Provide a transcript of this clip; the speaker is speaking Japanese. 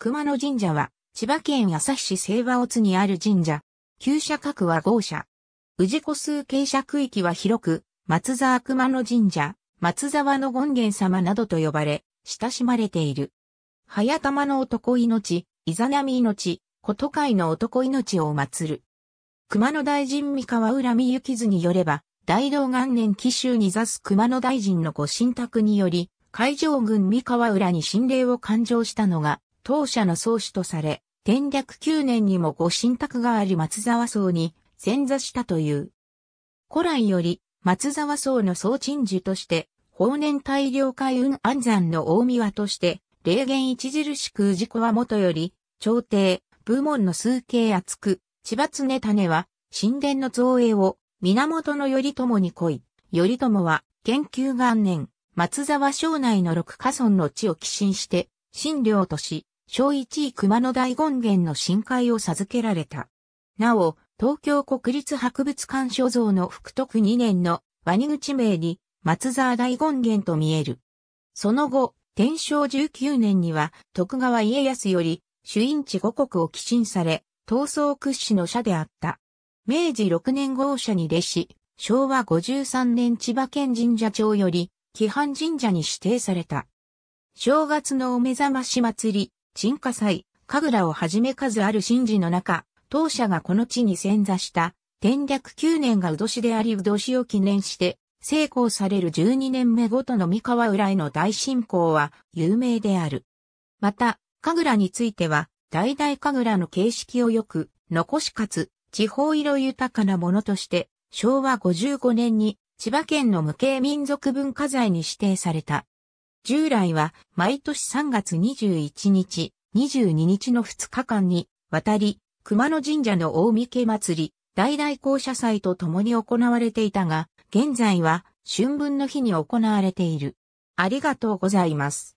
熊野神社は、千葉県旭市清和尾津にある神社。旧社各は豪社。氏子数傾斜区域は広く、松沢熊野神社、松沢の権現様などと呼ばれ、親しまれている。早玉の男命、イザナミ命、こと会の男命を祀る。熊野大臣三河浦美幸図によれば、大道元年紀州に座す熊野大臣のご神託により、海上軍三河浦に神霊を勘定したのが、当社の創始とされ、天略9年にもご神託があり松沢荘に潜座したという。古来より、松沢荘の総鎮守として、法年大量海運安山の大宮として、霊言著しく事子はもとより、朝廷、部門の数形厚く、千葉常種は、神殿の造営を、源頼朝に来い。頼朝は、研究元年、松沢省内の六家村の地を寄進して、神領とし、小一位熊野大権現の深海を授けられた。なお、東京国立博物館所蔵の福徳二年のワニ口名に松沢大権現と見える。その後、天正十九年には徳川家康より主因地五国を寄進され、闘争屈指の社であった。明治六年号社に弟子、昭和五十三年千葉県神社長より、規範神社に指定された。正月のお目覚まし祭り、沈下祭、神楽をはじめ数ある神事の中、当社がこの地に潜座した、天略9年がうどしでありうどしを記念して、成功される12年目ごとの三河浦への大進行は有名である。また、神楽については、代々神楽の形式をよく、残しかつ、地方色豊かなものとして、昭和55年に千葉県の無形民族文化財に指定された。従来は毎年3月21日、22日の2日間にわたり、熊野神社の大見家祭り、大々校舎祭と共に行われていたが、現在は春分の日に行われている。ありがとうございます。